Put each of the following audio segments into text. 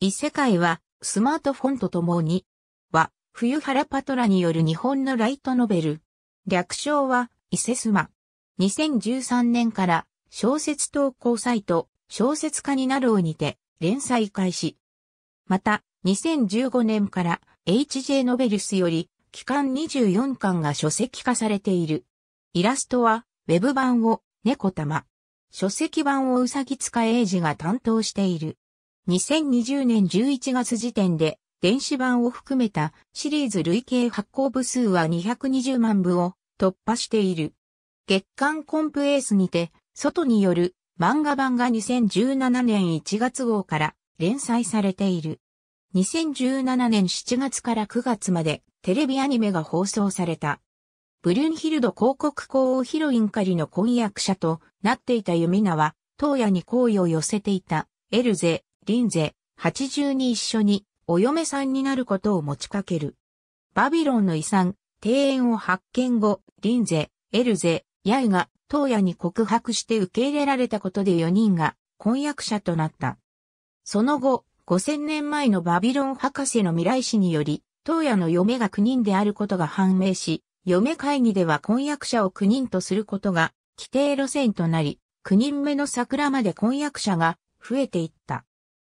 異世界は、スマートフォンとともに、は、冬原パトラによる日本のライトノベル。略称は、伊勢スマ。2013年から、小説投稿サイト、小説家になるをにて、連載開始。また、2015年から、HJ ノベルスより、期間24巻が書籍化されている。イラストは、ウェブ版を、猫玉。書籍版をうさぎつか英二が担当している。2020年11月時点で、電子版を含めたシリーズ累計発行部数は220万部を突破している。月刊コンプエースにて、外による漫画版が2017年1月号から連載されている。2017年7月から9月までテレビアニメが放送された。ブリュンヒルド広告公王ヒロイン狩りの婚約者となっていたユミナは、当夜に好意を寄せていたエルゼ、リンゼ、80に一緒にお嫁さんになることを持ちかける。バビロンの遺産、庭園を発見後、リンゼ、エルゼ、ヤイが当夜に告白して受け入れられたことで4人が婚約者となった。その後、5000年前のバビロン博士の未来史により、当夜の嫁が9人であることが判明し、嫁会議では婚約者を9人とすることが規定路線となり、9人目の桜まで婚約者が増えていった。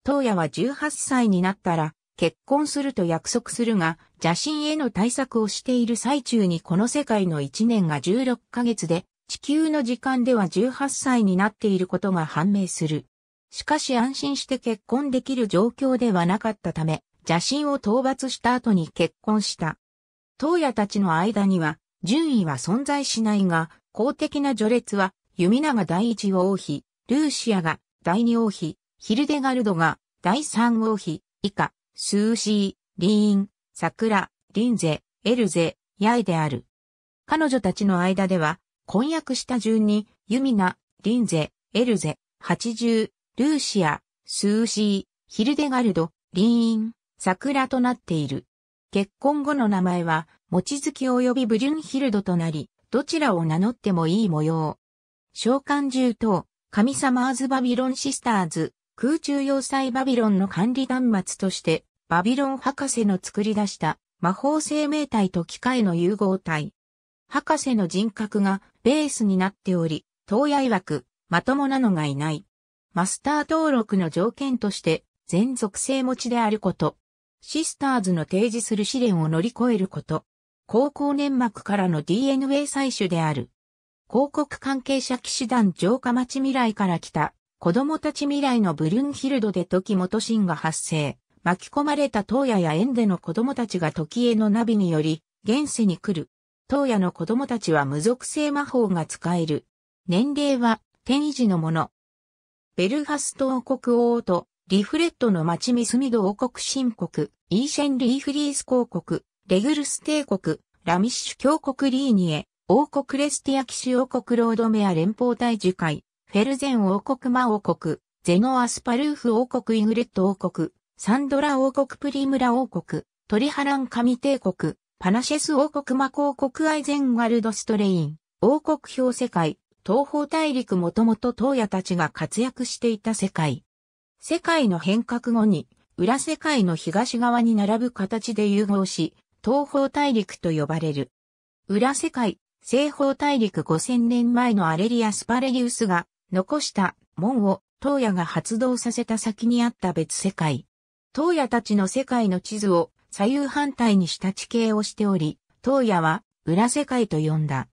東野は18歳になったら結婚すると約束するが、邪神への対策をしている最中にこの世界の1年が16ヶ月で、地球の時間では18歳になっていることが判明する。しかし安心して結婚できる状況ではなかったため、邪神を討伐した後に結婚した。東野たちの間には、順位は存在しないが、公的な序列は、弓長第一王妃、ルーシアが第二王妃、ヒルデガルドが第3号妃以下、スーシー、リーン、桜、リンゼ、エルゼ、ヤイである。彼女たちの間では、婚約した順に、ユミナ、リンゼ、エルゼ、八十、ルーシア、スーシー、ヒルデガルド、リーン、桜となっている。結婚後の名前は、餅月及びブリュンヒルドとなり、どちらを名乗ってもいい模様。召喚獣等、神様アズバビロンシスターズ、空中要塞バビロンの管理端末として、バビロン博士の作り出した魔法生命体と機械の融合体。博士の人格がベースになっており、東野枠、まともなのがいない。マスター登録の条件として、全属性持ちであること。シスターズの提示する試練を乗り越えること。高校粘膜からの DNA 採取である。広告関係者騎士団城下町未来から来た子供たち未来のブルンヒルドで時元神が発生。巻き込まれた東野や園での子供たちが時へのナビにより、現世に来る。東野の子供たちは無属性魔法が使える。年齢は、天維持のもの。ベルハスト王国王と、リフレットの町ミスミド王国新国、イーシェン・リーフリース公国、レグルス帝国、ラミッシュ峡国リーニエ、王国レスティア騎士王国ロードメア連邦大樹会、フェルゼン王国マ王国、ゼノアスパルーフ王国イグレット王国、サンドラ王国プリムラ王国、トリハラン神帝国、パナシェス王国マ公国アイゼンガルドストレイン、王国表世界、東方大陸もともと東野たちが活躍していた世界。世界の変革後に、裏世界の東側に並ぶ形で融合し、東方大陸と呼ばれる。裏世界、西方大陸5000年前のアレリア・スパレリウスが残した門を東野が発動させた先にあった別世界。東野たちの世界の地図を左右反対にした地形をしており、東野は裏世界と呼んだ。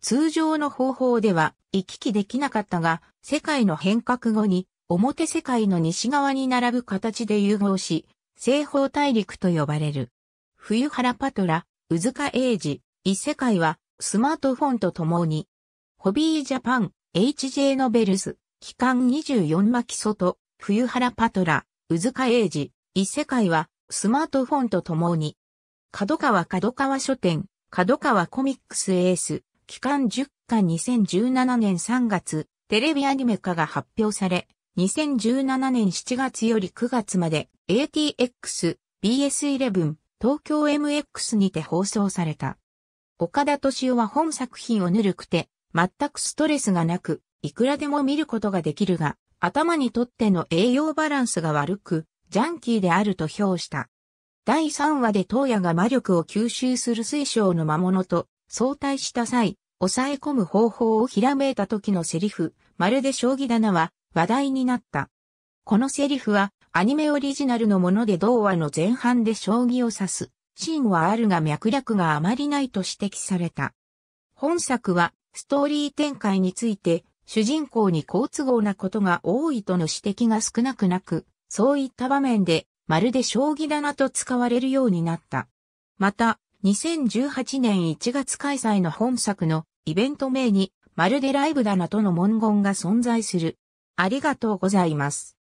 通常の方法では行き来できなかったが、世界の変革後に表世界の西側に並ぶ形で融合し、西方大陸と呼ばれる。冬原パトラ、宇塚英二、異世界はスマートフォンと共に、ホビージャパン、H.J. ノベルズ、期間24巻外、冬原パトラ、うずかエイジ、異世界は、スマートフォンとともに、角川角川書店、角川コミックスエース、期間10巻2017年3月、テレビアニメ化が発表され、2017年7月より9月まで ATX、BS11、東京 MX にて放送された。岡田敏夫は本作品をぬるくて、全くストレスがなく、いくらでも見ることができるが、頭にとっての栄養バランスが悪く、ジャンキーであると評した。第3話で東野が魔力を吸収する水晶の魔物と相対した際、抑え込む方法をひらめいた時のセリフ、まるで将棋棚は話題になった。このセリフはアニメオリジナルのもので同話の前半で将棋を指す。シーンはあるが脈略があまりないと指摘された。本作はストーリー展開について、主人公に好都合なことが多いとの指摘が少なくなく、そういった場面で、まるで将棋棚と使われるようになった。また、2018年1月開催の本作のイベント名に、まるでライブ棚との文言が存在する。ありがとうございます。